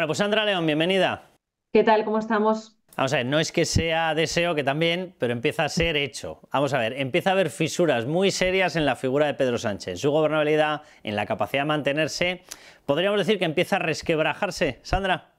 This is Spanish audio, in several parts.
Bueno, pues Sandra León, bienvenida. ¿Qué tal? ¿Cómo estamos? Vamos a ver, no es que sea deseo, que también, pero empieza a ser hecho. Vamos a ver, empieza a haber fisuras muy serias en la figura de Pedro Sánchez, su gobernabilidad, en la capacidad de mantenerse. Podríamos decir que empieza a resquebrajarse. Sandra.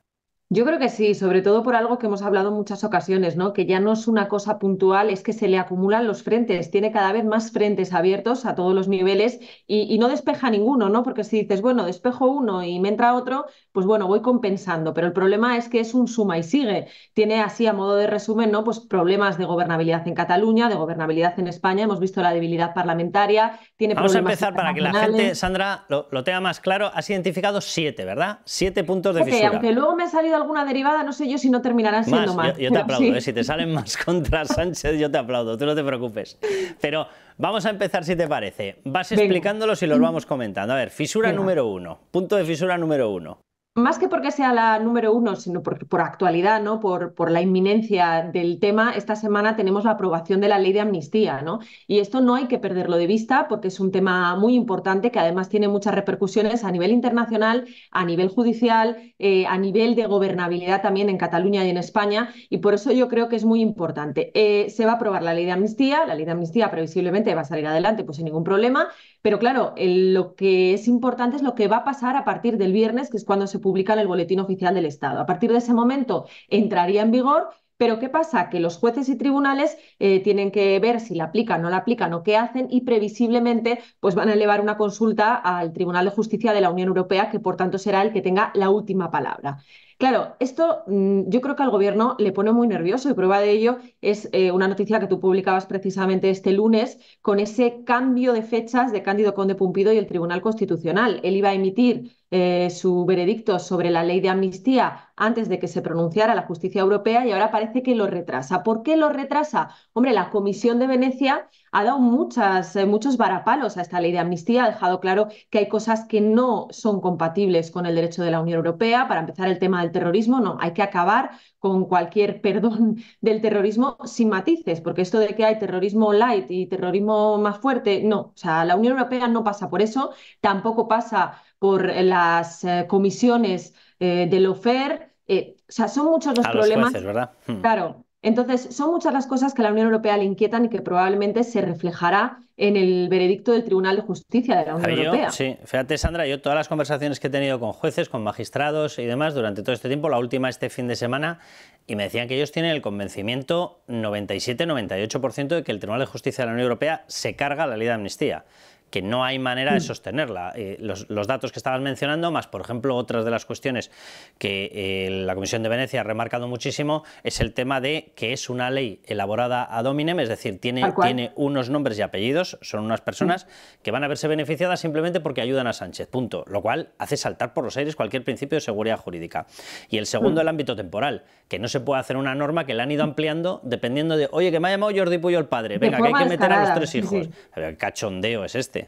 Yo creo que sí, sobre todo por algo que hemos hablado en muchas ocasiones, ¿no? Que ya no es una cosa puntual, es que se le acumulan los frentes, tiene cada vez más frentes abiertos a todos los niveles y, no despeja ninguno, ¿no? Porque si dices, bueno, despejo uno y me entra otro, pues bueno, voy compensando. Pero el problema es que es un suma y sigue. Tiene así, a modo de resumen, ¿no? Pues problemas de gobernabilidad en Cataluña, de gobernabilidad en España, hemos visto la debilidad parlamentaria, tiene Vamos problemas. Vamos a empezar para que la gente, Sandra, lo, tenga más claro. Has identificado siete, ¿verdad? Siete puntos de okay, Aunque luego me ha salido alguna derivada, no sé yo si no terminarán siendo más. Yo, te aplaudo, ¿eh? si te salen más contra Sánchez, yo te aplaudo, tú no te preocupes. Pero vamos a empezar si te parece. Vas explicándolos y los vamos comentando. A ver, fisura número uno, punto de fisura número uno más que porque sea la número uno, sino por, por actualidad, ¿no? Por, por, la inminencia del tema, esta semana tenemos la aprobación de la ley de amnistía, ¿no? Y esto no hay que perderlo de vista porque es un tema muy importante que además tiene muchas repercusiones a nivel internacional, a nivel judicial, eh, a nivel de gobernabilidad también en Cataluña y en España, y por eso yo creo que es muy importante. Eh, se va a aprobar la ley de amnistía, la ley de amnistía previsiblemente va a salir adelante, pues sin ningún problema, pero claro, lo que es importante es lo que va a pasar a partir del viernes, que es cuando se publica en el Boletín Oficial del Estado. A partir de ese momento entraría en vigor pero ¿qué pasa? Que los jueces y tribunales eh, tienen que ver si la aplican, o no la aplican o qué hacen y previsiblemente pues van a elevar una consulta al Tribunal de Justicia de la Unión Europea, que por tanto será el que tenga la última palabra. Claro, esto mm, yo creo que al gobierno le pone muy nervioso y prueba de ello es eh, una noticia que tú publicabas precisamente este lunes con ese cambio de fechas de Cándido Conde Pumpido y el Tribunal Constitucional. Él iba a emitir eh, su veredicto sobre la ley de amnistía antes de que se pronunciara la justicia europea y ahora parece que lo retrasa. ¿Por qué lo retrasa? Hombre, la Comisión de Venecia ha dado muchas, eh, muchos varapalos a esta ley de amnistía, ha dejado claro que hay cosas que no son compatibles con el derecho de la Unión Europea, para empezar el tema del terrorismo, no, hay que acabar con cualquier perdón del terrorismo sin matices, porque esto de que hay terrorismo light y terrorismo más fuerte, no, o sea, la Unión Europea no pasa por eso, tampoco pasa por las eh, comisiones de eh, del OFER, eh, o sea, son muchos los, problemas. ¿verdad? Hmm. Claro, entonces, son muchas las cosas que a la Unión Europea le inquietan y que probablemente se reflejará en el veredicto del Tribunal de Justicia de la Unión Europea. Sí, fíjate, Sandra, yo todas las conversaciones que he tenido con jueces, con magistrados y demás durante todo este tiempo, la última este fin de semana, y me decían que ellos tienen el convencimiento 97-98% de que el Tribunal de Justicia de la Unión Europea se carga la ley de amnistía que no hay manera de mm. sostenerla. Eh, los, datos que estabas mencionando, más por ejemplo otras de las cuestiones que eh, la Comisión de Venecia ha remarcado muchísimo, es el tema de que es una ley elaborada a dominem, es decir, tiene, tiene unos nombres y apellidos, son unas personas mm. que van a verse beneficiadas simplemente porque ayudan a Sánchez, punto. Lo cual hace saltar por los aires cualquier principio de seguridad jurídica. Y el segundo, mm. el ámbito temporal, que no se puede hacer una norma que la han ido ampliando dependiendo de, oye, que me ha llamado Jordi Puyo el padre, venga, que hay que meter a los tres hijos. El cachondeo es este.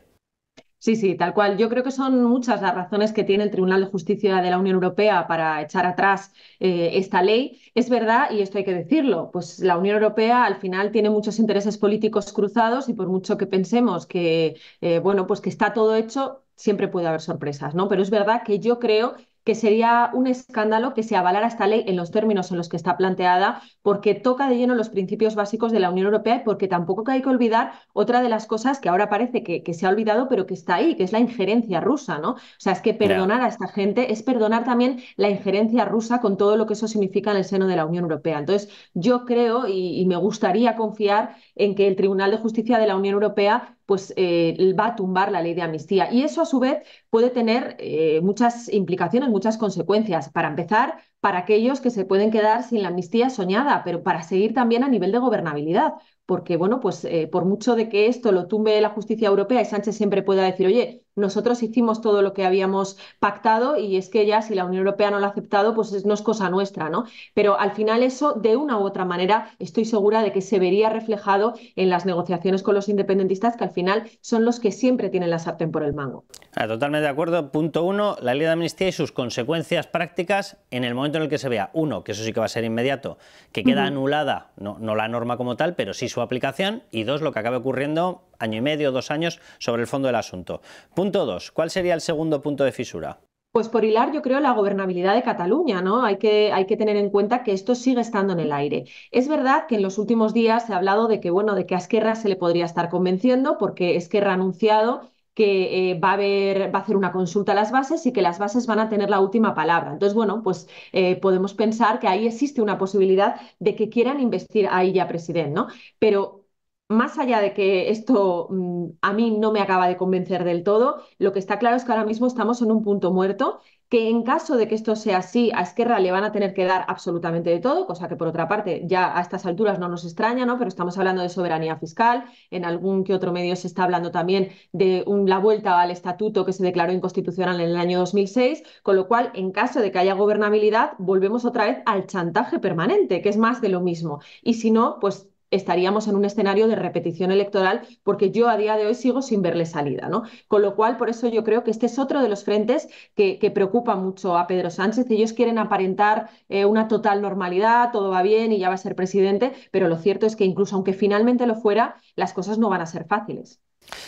Sí, sí, tal cual. Yo creo que son muchas las razones que tiene el Tribunal de Justicia de la Unión Europea para echar atrás eh, esta ley. Es verdad, y esto hay que decirlo, pues la Unión Europea al final tiene muchos intereses políticos cruzados y por mucho que pensemos que, eh, bueno, pues que está todo hecho, siempre puede haber sorpresas, ¿no? Pero es verdad que yo creo que sería un escándalo que se avalara esta ley en los términos en los que está planteada, porque toca de lleno los principios básicos de la Unión Europea y porque tampoco hay que olvidar otra de las cosas que ahora parece que, se ha olvidado, pero que está ahí, que es la injerencia rusa, ¿no? O sea, es que perdonar a esta gente es perdonar también la injerencia rusa con todo lo que eso significa en el seno de la Unión Europea. Entonces, yo creo y me gustaría confiar en que el Tribunal de Justicia de la Unión Europea pues eh, va a tumbar la ley de amnistía. Y eso, a su vez, puede tener eh, muchas implicaciones, muchas consecuencias. Para empezar, para aquellos que se pueden quedar sin la amnistía soñada, pero para seguir también a nivel de gobernabilidad. Porque, bueno, pues eh, por mucho de que esto lo tumbe la justicia europea y Sánchez siempre pueda decir, oye, nosotros hicimos todo lo que habíamos pactado y es que ya si la Unión Europea no lo ha aceptado, pues no es cosa nuestra, ¿no? Pero al final eso, de una u otra manera, estoy segura de que se vería reflejado en las negociaciones con los independentistas, que al final son los que siempre tienen la sartén por el mango. Ah, totalmente de acuerdo. Punto uno, la ley de amnistía y sus consecuencias prácticas en el momento en el que se vea, uno, que eso sí que va a ser inmediato, que queda anulada, no, no la norma como tal, pero sí su aplicación, y dos, lo que acabe ocurriendo año y medio, dos años, sobre el fondo del asunto. Punto dos, ¿cuál sería el segundo punto de fisura? Pues por hilar, yo creo, la gobernabilidad de Cataluña, ¿no? Hay que, hay que tener en cuenta que esto sigue estando en el aire. Es verdad que en los últimos días se ha hablado de que, bueno, de que a Esquerra se le podría estar convenciendo, porque Esquerra ha anunciado que eh, va, a haber, va a hacer una consulta a las bases y que las bases van a tener la última palabra. Entonces, bueno, pues eh, podemos pensar que ahí existe una posibilidad de que quieran investir ahí ya, presidente, ¿no? Pero más allá de que esto mm, a mí no me acaba de convencer del todo, lo que está claro es que ahora mismo estamos en un punto muerto, que en caso de que esto sea así, a Esquerra le van a tener que dar absolutamente de todo, cosa que por otra parte ya a estas alturas no nos extraña, ¿no? Pero estamos hablando de soberanía fiscal, en algún que otro medio se está hablando también de la vuelta al estatuto que se declaró inconstitucional en el año 2006, con lo cual en caso de que haya gobernabilidad, volvemos otra vez al chantaje permanente, que es más de lo mismo. Y si no, pues estaríamos en un escenario de repetición electoral, porque yo a día de hoy sigo sin verle salida. ¿no? Con lo cual, por eso yo creo que este es otro de los frentes que, preocupa mucho a Pedro Sánchez. Ellos quieren aparentar eh, una total normalidad, todo va bien y ya va a ser presidente, pero lo cierto es que incluso aunque finalmente lo fuera, las cosas no van a ser fáciles.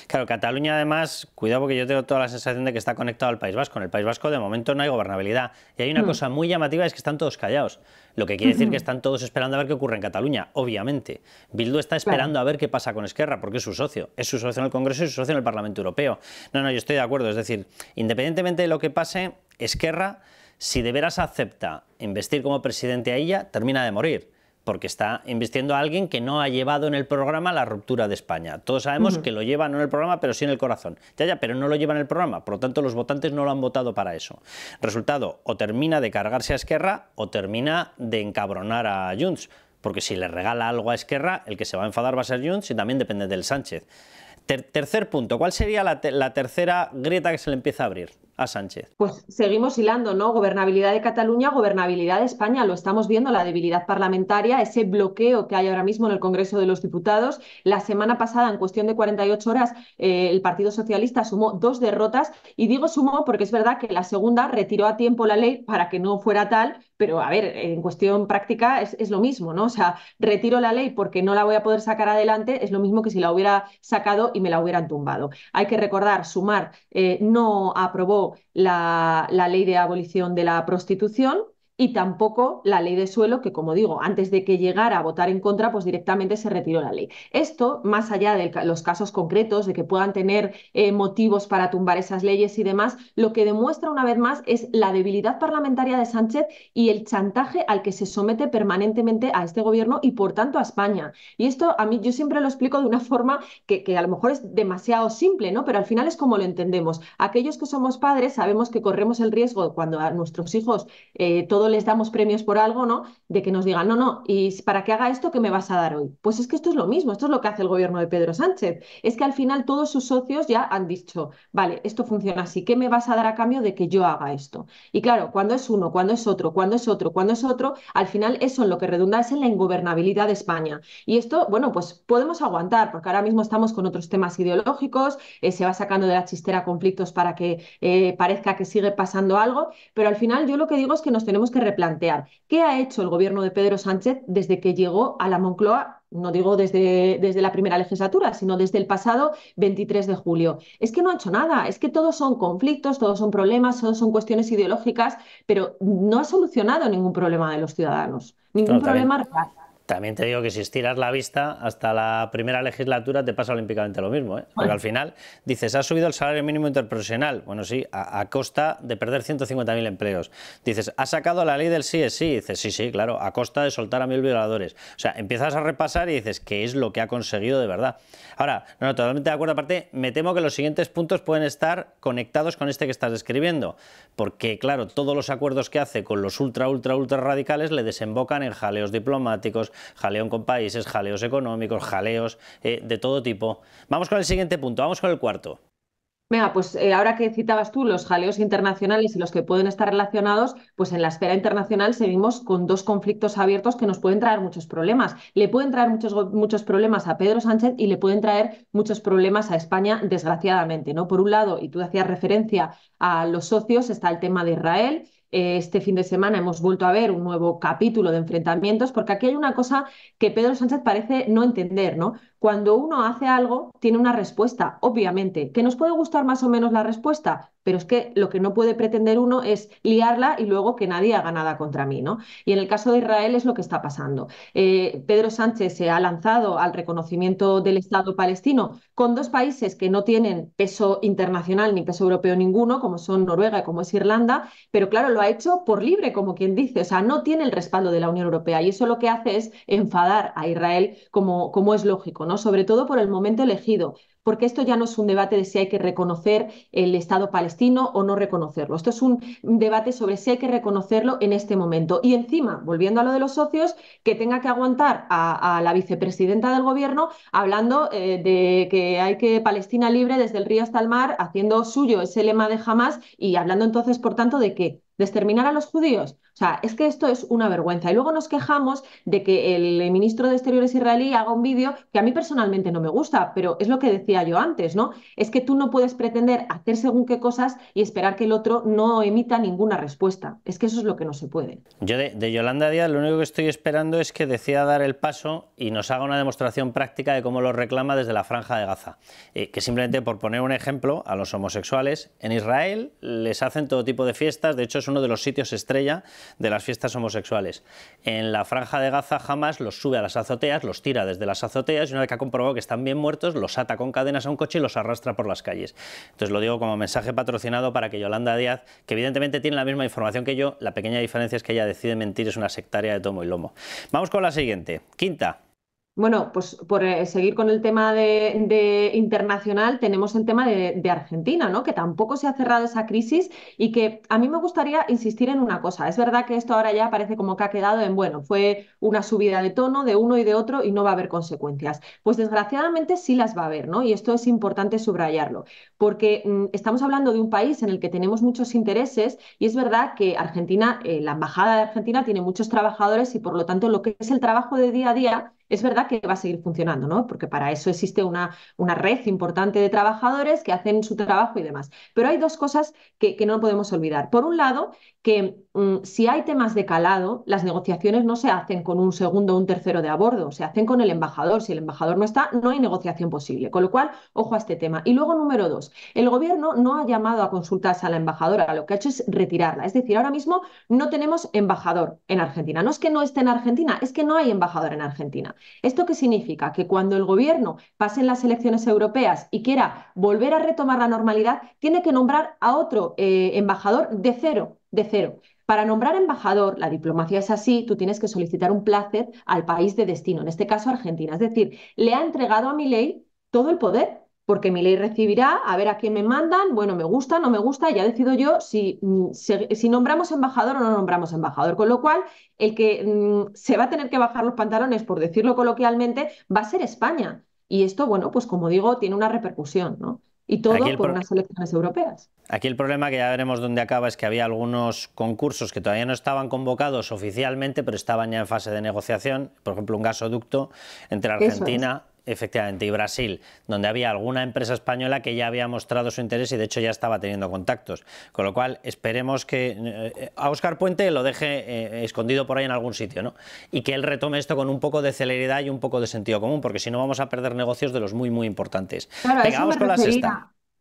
Claro, Cataluña además, cuidado porque yo tengo toda la sensación de que está conectado al País Vasco. En el País Vasco de momento no hay gobernabilidad. Y hay una hmm. cosa muy llamativa, es que están todos callados. Lo que quiere decir que están todos esperando a ver qué ocurre en Cataluña, obviamente. Bildu está esperando a ver qué pasa con Esquerra, porque es su socio. Es su socio en el Congreso y su socio en el Parlamento Europeo. No, no, yo estoy de acuerdo. Es decir, independientemente de lo que pase, Esquerra, si de veras acepta investir como presidente a ella, termina de morir porque está invirtiendo a alguien que no ha llevado en el programa la ruptura de España. Todos sabemos que lo lleva no en el programa, pero sí en el corazón. Ya, ya, pero no lo lleva en el programa, por lo tanto los votantes no lo han votado para eso. Resultado, o termina de cargarse a Esquerra o termina de encabronar a Junts, porque si le regala algo a Esquerra, el que se va a enfadar va a ser Junts y también depende del Sánchez. tercer punto, ¿cuál sería la tercera grieta que se le empieza a abrir? a Sánchez. Pues seguimos hilando, ¿no? Gobernabilidad de Cataluña, gobernabilidad de España, lo estamos viendo, la debilidad parlamentaria, ese bloqueo que hay ahora mismo en el Congreso de los Diputados. La semana pasada, en cuestión de 48 horas, eh, el Partido Socialista sumó dos derrotas y digo sumó porque es verdad que la segunda retiró a tiempo la ley para que no fuera tal, pero a ver, en cuestión práctica es, lo mismo, ¿no? O sea, retiro la ley porque no la voy a poder sacar adelante, es lo mismo que si la hubiera sacado y me la hubieran tumbado. Hay que recordar, sumar, eh, no aprobó la ley de abolición de la prostitución y tampoco la ley de suelo, que como digo, antes de que llegara a votar en contra, pues directamente se retiró la ley. Esto, más allá de los casos concretos, de que puedan tener eh, motivos para tumbar esas leyes y demás, lo que demuestra una vez más es la debilidad parlamentaria de Sánchez y el chantaje al que se somete permanentemente a este gobierno y, por tanto, a España. Y esto a mí yo siempre lo explico de una forma que, que a lo mejor es demasiado simple, ¿no? Pero al final es como lo entendemos. Aquellos que somos padres sabemos que corremos el riesgo cuando a nuestros hijos eh, todo les damos premios por algo, ¿no? De que nos digan, no, no, y para que haga esto, ¿qué me vas a dar hoy? Pues es que esto es lo mismo, esto es lo que hace el gobierno de Pedro Sánchez. Es que al final todos sus socios ya han dicho, vale, esto funciona así, ¿qué me vas a dar a cambio de que yo haga esto? Y claro, cuando es uno, cuando es otro, cuando es otro, cuando es otro, al final eso en lo que redunda es en la ingobernabilidad de España. Y esto, bueno, pues podemos aguantar, porque ahora mismo estamos con otros temas ideológicos, eh, se va sacando de la chistera conflictos para que eh, parezca que sigue pasando algo, pero al final yo lo que digo es que nos tenemos que replantear. ¿Qué ha hecho el gobierno de Pedro Sánchez desde que llegó a la Moncloa? No digo desde, desde la primera legislatura, sino desde el pasado 23 de julio. Es que no ha hecho nada, es que todos son conflictos, todos son problemas, son cuestiones ideológicas, pero no ha solucionado ningún problema de los ciudadanos, ningún problema real. También te digo que si estiras la vista hasta la primera legislatura te pasa olímpicamente lo mismo, ¿eh? porque al final dices, ha subido el salario mínimo interprofesional, bueno sí, a, costa de perder 150.000 empleos. Dices, ha sacado la ley del sí es sí, dices, sí, sí, claro, a costa de soltar a mil violadores. O sea, empiezas a repasar y dices, ¿qué es lo que ha conseguido de verdad? Ahora, no, totalmente de acuerdo, aparte, me temo que los siguientes puntos pueden estar conectados con este que estás describiendo, porque claro, todos los acuerdos que hace con los ultra, ultra, ultra radicales le desembocan en jaleos diplomáticos, jaleón con países, jaleos económicos, jaleos eh, de todo tipo. Vamos con el siguiente punto, vamos con el cuarto. Venga, pues eh, ahora que citabas tú los jaleos internacionales y los que pueden estar relacionados, pues en la esfera internacional seguimos con dos conflictos abiertos que nos pueden traer muchos problemas. Le pueden traer muchos, muchos problemas a Pedro Sánchez y le pueden traer muchos problemas a España, desgraciadamente. ¿no? Por un lado, y tú hacías referencia a los socios, está el tema de Israel este fin de semana hemos vuelto a ver un nuevo capítulo de enfrentamientos, porque aquí hay una cosa que Pedro Sánchez parece no entender, ¿no? Cuando uno hace algo, tiene una respuesta, obviamente. ¿Que nos puede gustar más o menos la respuesta? pero es que lo que no puede pretender uno es liarla y luego que nadie haga nada contra mí, ¿no? Y en el caso de Israel es lo que está pasando. Eh, Pedro Sánchez se ha lanzado al reconocimiento del Estado palestino con dos países que no tienen peso internacional ni peso europeo ninguno, como son Noruega y como es Irlanda, pero claro, lo ha hecho por libre, como quien dice, o sea, no tiene el respaldo de la Unión Europea y eso lo que hace es enfadar a Israel como, como es lógico, ¿no? Sobre todo por el momento elegido, porque esto ya no es un debate de si hay que reconocer el Estado palestino o no reconocerlo. Esto es un debate sobre si hay que reconocerlo en este momento. Y encima, volviendo a lo de los socios, que tenga que aguantar a, la vicepresidenta del gobierno hablando eh, de que hay que Palestina libre desde el río hasta el mar, haciendo suyo ese lema de Hamas y hablando entonces, por tanto, de que… ¿Desterminar a los judíos? O sea, es que esto es una vergüenza. Y luego nos quejamos de que el ministro de Exteriores israelí haga un vídeo que a mí personalmente no me gusta, pero es lo que decía yo antes, ¿no? Es que tú no puedes pretender hacer según qué cosas y esperar que el otro no emita ninguna respuesta. Es que eso es lo que no se puede. Yo de, Yolanda Díaz lo único que estoy esperando es que decida dar el paso y nos haga una demostración práctica de cómo lo reclama desde la franja de Gaza. Eh, que simplemente, por poner un ejemplo, a los homosexuales en Israel les hacen todo tipo de fiestas, de hecho es uno de los sitios estrella de las fiestas homosexuales. En la franja de Gaza, jamás los sube a las azoteas, los tira desde las azoteas y una vez que ha comprobado que están bien muertos, los ata con cadenas a un coche y los arrastra por las calles. Entonces lo digo como mensaje patrocinado para que Yolanda Díaz, que evidentemente tiene la misma información que yo, la pequeña diferencia es que ella decide mentir, es una sectaria de tomo y lomo. Vamos con la siguiente. Quinta, bueno, pues por eh, seguir con el tema de, internacional, tenemos el tema de, Argentina, ¿no? Que tampoco se ha cerrado esa crisis y que a mí me gustaría insistir en una cosa. Es verdad que esto ahora ya parece como que ha quedado en, bueno, fue una subida de tono de uno y de otro y no va a haber consecuencias. Pues desgraciadamente sí las va a haber, ¿no? Y esto es importante subrayarlo, porque mm, estamos hablando de un país en el que tenemos muchos intereses y es verdad que Argentina, eh, la embajada de Argentina tiene muchos trabajadores y por lo tanto lo que es el trabajo de día a día es verdad que va a seguir funcionando, ¿no? Porque para eso existe una, una red importante de trabajadores que hacen su trabajo y demás. Pero hay dos cosas que, no podemos olvidar. Por un lado, que mm, si hay temas de calado, las negociaciones no se hacen con un segundo o un tercero de a bordo, se hacen con el embajador. Si el embajador no está, no hay negociación posible. Con lo cual, ojo a este tema. Y luego, número dos, el gobierno no ha llamado a consultas a la embajadora, lo que ha hecho es retirarla. Es decir, ahora mismo no tenemos embajador en Argentina. No es que no esté en Argentina, es que no hay embajador en Argentina. ¿Esto qué significa? Que cuando el gobierno pase en las elecciones europeas y quiera volver a retomar la normalidad, tiene que nombrar a otro eh, embajador de cero, de cero. Para nombrar embajador, la diplomacia es así, tú tienes que solicitar un placer al país de destino, en este caso Argentina. Es decir, le ha entregado a mi ley todo el poder porque mi ley recibirá, a ver a quién me mandan, bueno, me gusta, no me gusta, ya decido yo si, mm, nombramos embajador o no nombramos embajador. Con lo cual, el que mm, se va a tener que bajar los pantalones, por decirlo coloquialmente, va a ser España. Y esto, bueno, pues como digo, tiene una repercusión, ¿no? Y todo por unas elecciones europeas. Aquí el problema que ya veremos dónde acaba es que había algunos concursos que todavía no estaban convocados oficialmente, pero estaban ya en fase de negociación. Por ejemplo, un gasoducto entre Argentina Efectivamente, y Brasil, donde había alguna empresa española que ya había mostrado su interés y de hecho ya estaba teniendo contactos. Con lo cual, esperemos que eh, a Oscar Puente lo deje eh, escondido por ahí en algún sitio, ¿no? Y que él retome esto con un poco de celeridad y un poco de sentido común, porque si no vamos a perder negocios de los muy, muy importantes. Claro,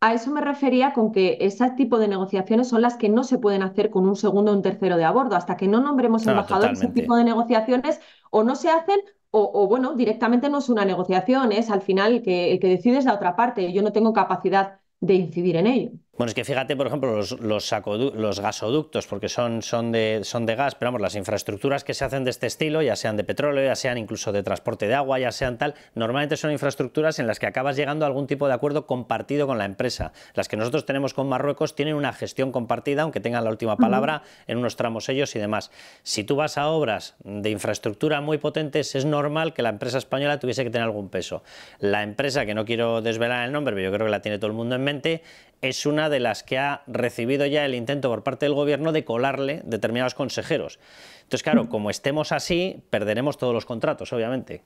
A eso me refería con que ese tipo de negociaciones son las que no se pueden hacer con un segundo o un tercero de a bordo. Hasta que no nombremos embajadores, ese tipo de negociaciones o no se hacen o, bueno, directamente no es una negociación, es al final que el que decide es la otra parte, yo no tengo capacidad de incidir en ello. Bueno, es que fíjate, por ejemplo, los, gasoductos, porque son, de, son de gas, pero vamos, las infraestructuras que se hacen de este estilo, ya sean de petróleo, ya sean incluso de transporte de agua, ya sean tal, normalmente son infraestructuras en las que acabas llegando a algún tipo de acuerdo compartido con la empresa. Las que nosotros tenemos con Marruecos tienen una gestión compartida, aunque tengan la última palabra en unos tramos ellos y demás. Si tú vas a obras de infraestructura muy potentes, es normal que la empresa española tuviese que tener algún peso. La empresa, que no quiero desvelar el nombre, pero yo creo que la tiene todo el mundo en mente, es una de las que ha recibido ya el intento por parte del gobierno de colarle determinados consejeros. Entonces, claro, mm. como estemos así, perderemos todos los contratos, obviamente.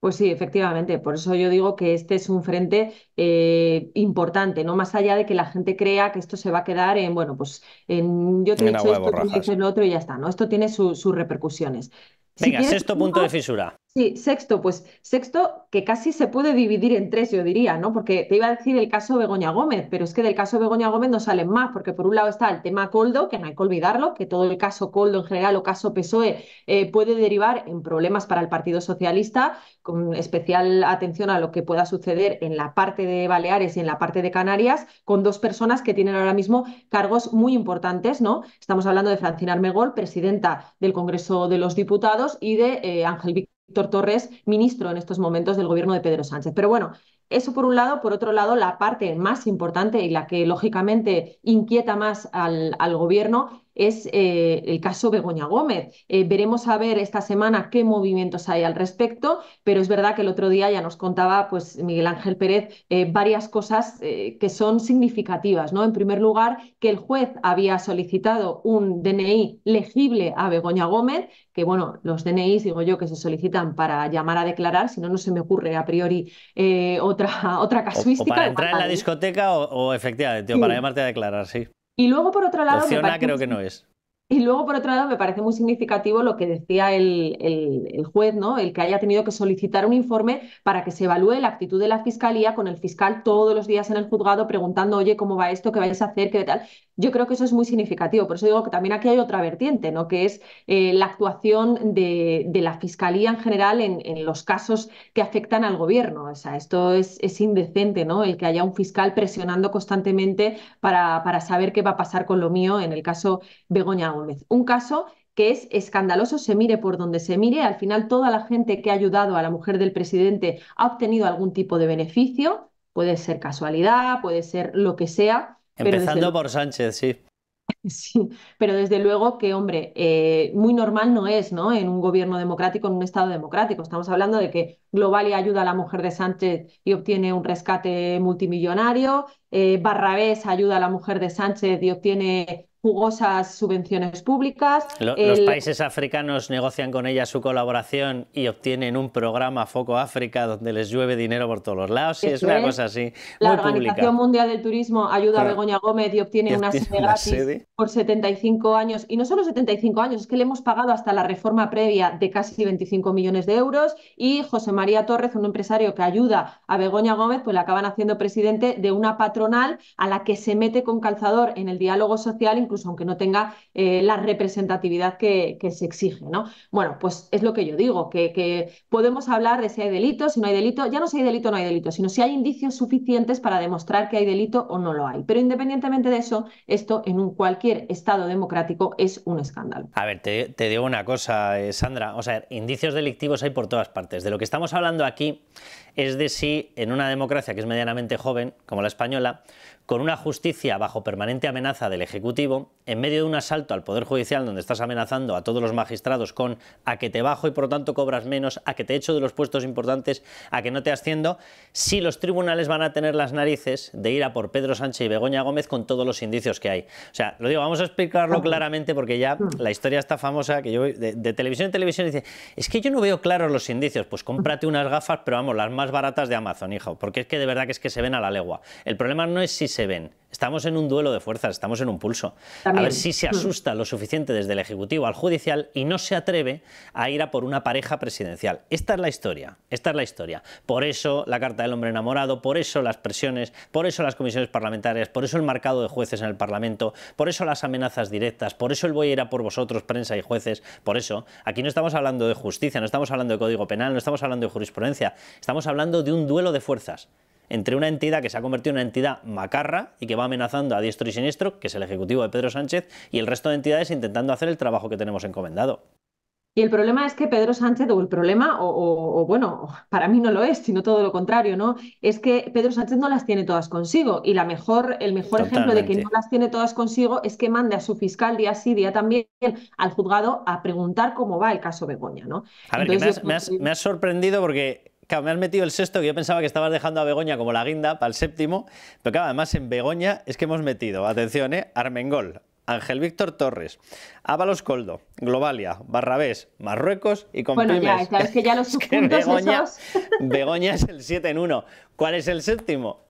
Pues sí, efectivamente. Por eso yo digo que este es un frente eh, importante, no más allá de que la gente crea que esto se va a quedar en, bueno, pues en, yo te he dicho esto, tú dices lo otro y ya está, ¿no? Esto tiene sus repercusiones. Venga, sexto punto de fisura. Sí, sexto, pues sexto que casi se puede dividir en tres, yo diría, ¿no? Porque te iba a decir el caso Begoña Gómez, pero es que del caso Begoña Gómez no salen más, porque por un lado está el tema Coldo, que no hay que olvidarlo, que todo el caso Coldo en general o caso PSOE eh, puede derivar en problemas para el Partido Socialista, con especial atención a lo que pueda suceder en la parte de Baleares y en la parte de Canarias, con dos personas que tienen ahora mismo cargos muy importantes, ¿no? Estamos hablando de Francina Armegol, presidenta del Congreso de los Diputados, y de eh, Ángel Víctor. Víctor Torres, ministro en estos momentos del gobierno de Pedro Sánchez. Pero bueno, eso por un lado. Por otro lado, la parte más importante y la que lógicamente inquieta más al, al gobierno es eh, el caso Begoña Gómez. Eh, veremos a ver esta semana qué movimientos hay al respecto, pero es verdad que el otro día ya nos contaba pues, Miguel Ángel Pérez eh, varias cosas que son significativas. ¿no? En primer lugar, que el juez había solicitado un DNI legible a Begoña Gómez, que bueno, los DNI digo yo que se solicitan para llamar a declarar, si no, no se me ocurre a priori otra, otra casuística. para entrar en la discoteca o, efectivamente, para llamarte a declarar, sí. Y luego, por otro lado. Opción parece... creo que no es. Y luego, por otro lado, me parece muy significativo lo que decía el, el, juez, ¿no? El que haya tenido que solicitar un informe para que se evalúe la actitud de la fiscalía con el fiscal todos los días en el juzgado preguntando, oye, ¿cómo va esto? ¿Qué vayas a hacer? ¿Qué tal? Yo creo que eso es muy significativo. Por eso digo que también aquí hay otra vertiente, ¿no? Que es eh, la actuación de, la fiscalía en general en, los casos que afectan al gobierno. O sea, esto es, es indecente, ¿no? El que haya un fiscal presionando constantemente para, para saber qué va a pasar con lo mío en el caso Begoña un caso que es escandaloso, se mire por donde se mire. Al final, toda la gente que ha ayudado a la mujer del presidente ha obtenido algún tipo de beneficio. Puede ser casualidad, puede ser lo que sea. Empezando por Sánchez, sí. Sí, pero desde luego que, hombre, eh, muy normal no es, ¿no? En un gobierno democrático, en un Estado democrático. Estamos hablando de que Globalia ayuda a la mujer de Sánchez y obtiene un rescate multimillonario, eh, Barrabés ayuda a la mujer de Sánchez y obtiene jugosas subvenciones públicas. Los países africanos negocian con ella su colaboración y obtienen un programa Foco África donde les llueve dinero por todos los lados. ...y es una cosa así. La Organización Mundial del Turismo ayuda a Begoña Gómez y obtiene, una sede gratis por 75 años. Y no solo 75 años, es que le hemos pagado hasta la reforma previa de casi 25 millones de euros. Y José María Torres, un empresario que ayuda a Begoña Gómez, pues le acaban haciendo presidente de una patronal a la que se mete con calzador en el diálogo social, incluso incluso aunque no tenga eh, la representatividad que, se exige, ¿no? Bueno, pues es lo que yo digo, que, podemos hablar de si hay delito, si no hay delito, ya no si hay delito o no hay delito, sino si hay indicios suficientes para demostrar que hay delito o no lo hay. Pero independientemente de eso, esto en un cualquier Estado democrático es un escándalo. A ver, te, digo una cosa, eh, Sandra, o sea, indicios delictivos hay por todas partes. De lo que estamos hablando aquí es de si en una democracia que es medianamente joven, como la española, con una justicia bajo permanente amenaza del Ejecutivo, en medio de un asalto al Poder Judicial donde estás amenazando a todos los magistrados con a que te bajo y por lo tanto cobras menos, a que te echo de los puestos importantes, a que no te asciendo, si los tribunales van a tener las narices de ir a por Pedro Sánchez y Begoña Gómez con todos los indicios que hay. O sea, lo digo, vamos a explicarlo claramente porque ya mm. la historia está famosa, que yo de, de televisión en televisión dice, es que yo no veo claros los indicios, pues cómprate mm. unas gafas, pero vamos, las más baratas de Amazon, hijo, porque es que de verdad que es que se ven a la legua. El problema no es si se ven. Estamos en un duelo de fuerzas, estamos en un pulso. A ver si se asusta lo suficiente desde el Ejecutivo al Judicial y no se atreve a ir a por una pareja presidencial. Esta es la historia, esta es la historia. Por eso la Carta del Hombre Enamorado, por eso las presiones, por eso las comisiones parlamentarias, por eso el marcado de jueces en el Parlamento, por eso las amenazas directas, por eso el voy a ir a por vosotros, prensa y jueces, por eso. Aquí no estamos hablando de justicia, no estamos hablando de Código Penal, no estamos hablando de jurisprudencia, estamos hablando de un duelo de fuerzas entre una entidad que se ha convertido en una entidad macarra y que va amenazando a diestro y siniestro, que es el Ejecutivo de Pedro Sánchez, y el resto de entidades intentando hacer el trabajo que tenemos encomendado. Y el problema es que Pedro Sánchez, o el problema, o, bueno, para mí no lo es, sino todo lo contrario, ¿no? Es que Pedro Sánchez no las tiene todas consigo. Y la mejor, el mejor ejemplo de que no las tiene todas consigo es que mande a su fiscal día sí, día también al juzgado a preguntar cómo va el caso Begoña, ¿no? A ver, que me, ha me has sorprendido porque me has metido el sexto que yo pensaba que estabas dejando a Begoña como la guinda para el séptimo, pero claro, además en Begoña es que hemos metido, atención, ¿eh? Armengol, Ángel Víctor Torres, Ábalos Coldo, Globalia, Barrabés, Marruecos y Comprimes. Bueno, ya, claro, es que ya los es Begoña, Begoña es el 7 en 1. ¿Cuál es el séptimo?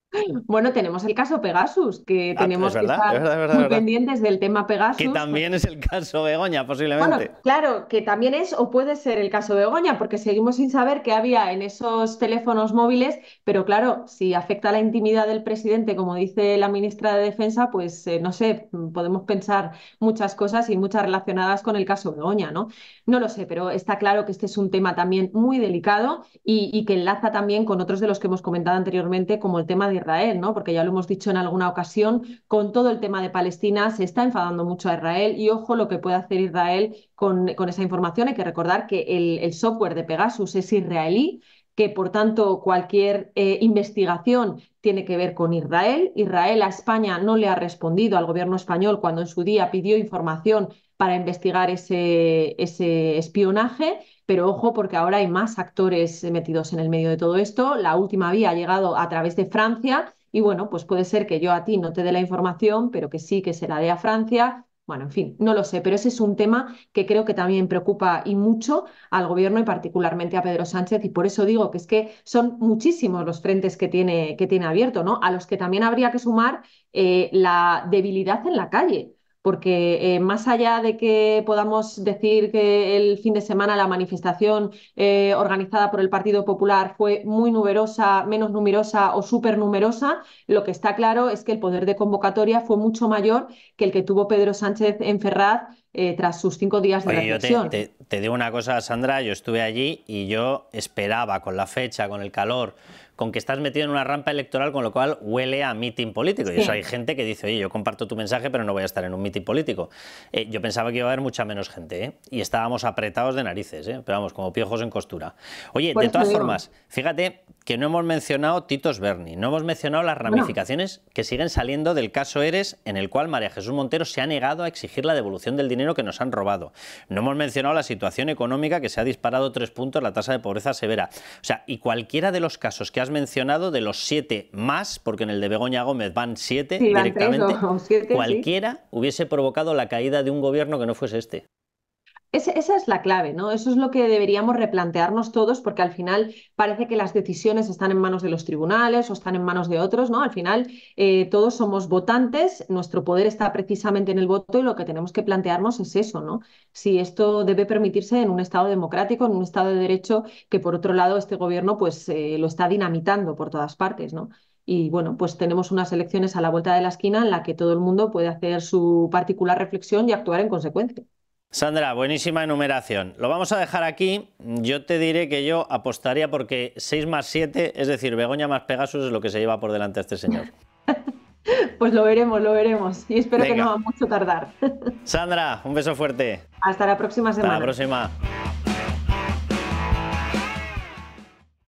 Bueno, tenemos el caso Pegasus, que ah, tenemos que estar muy pendientes del tema Pegasus. Que también pues es el caso Begoña, posiblemente. Bueno, claro, que también es o puede ser el caso Begoña, porque seguimos sin saber qué había en esos teléfonos móviles, pero claro, si afecta a la intimidad del presidente, como dice la ministra de Defensa, pues eh, no sé, podemos pensar muchas cosas y muchas relacionadas con el caso Begoña, ¿no? No lo sé, pero está claro que este es un tema también muy delicado y, y que enlaza también con otros de los que hemos comentado anteriormente, como el tema de ¿no? Porque ya lo hemos dicho en alguna ocasión, con todo el tema de Palestina se está enfadando mucho a Israel y ojo lo que puede hacer Israel con, con esa información. Hay que recordar que el, software de Pegasus es israelí que por tanto cualquier eh, investigación tiene que ver con Israel. Israel a España no le ha respondido al gobierno español cuando en su día pidió información para investigar ese, ese espionaje. Pero ojo, porque ahora hay más actores metidos en el medio de todo esto. La última vía ha llegado a través de Francia y bueno, pues puede ser que yo a ti no te dé la información, pero que sí que se la dé a Francia. Bueno, en fin, no lo sé, pero ese es un tema que creo que también preocupa y mucho al gobierno y particularmente a Pedro Sánchez y por eso digo que es que son muchísimos los frentes que tiene, que tiene abierto, ¿no? A los que también habría que sumar eh, la debilidad en la calle porque eh, más allá de que podamos decir que el fin de semana la manifestación eh, organizada por el Partido Popular fue muy numerosa, menos numerosa o súper numerosa, lo que está claro es que el poder de convocatoria fue mucho mayor que el que tuvo Pedro Sánchez en Ferraz eh, tras sus cinco días de Oye, te, te digo una cosa, Sandra, yo estuve allí y yo esperaba con la fecha, con el calor con que estás metido en una rampa electoral, con lo cual huele a mitin político. Y eso hay gente que dice, oye, yo comparto tu mensaje, pero no voy a estar en un mitin político. Eh, yo pensaba que iba a haber mucha menos gente, ¿eh? Y estábamos apretados de narices, ¿eh? Pero vamos, como piojos en costura. Oye, de todas formas, fíjate que no hemos mencionado Titos Berni, no hemos mencionado las ramificaciones que siguen saliendo del caso Eres, en el cual María Jesús Montero se ha negado a exigir la devolución del dinero que nos han robado. No hemos mencionado la situación económica que se ha disparado tres puntos, la tasa de pobreza severa. O sea, y cualquiera de los casos que ha has mencionado, de los siete más, porque en el de Begoña Gómez van siete directamente, cualquiera hubiese provocado la caída de un gobierno que no fuese este esa es la clave, ¿no? Eso es lo que deberíamos replantearnos todos, porque al final parece que las decisiones están en manos de los tribunales o están en manos de otros, ¿no? Al final eh, todos somos votantes, nuestro poder está precisamente en el voto y lo que tenemos que plantearnos es eso, ¿no? Si esto debe permitirse en un Estado democrático, en un Estado de derecho, que por otro lado este gobierno pues eh, lo está dinamitando por todas partes, ¿no? Y bueno, pues tenemos unas elecciones a la vuelta de la esquina en la que todo el mundo puede hacer su particular reflexión y actuar en consecuencia. Sandra, buenísima enumeración. Lo vamos a dejar aquí. Yo te diré que yo apostaría porque 6 más 7, es decir, Begoña más Pegasus es lo que se lleva por delante a este señor. Pues lo veremos, lo veremos. Y espero que no va mucho tardar. Sandra, un beso fuerte. Hasta la próxima semana. Hasta la próxima.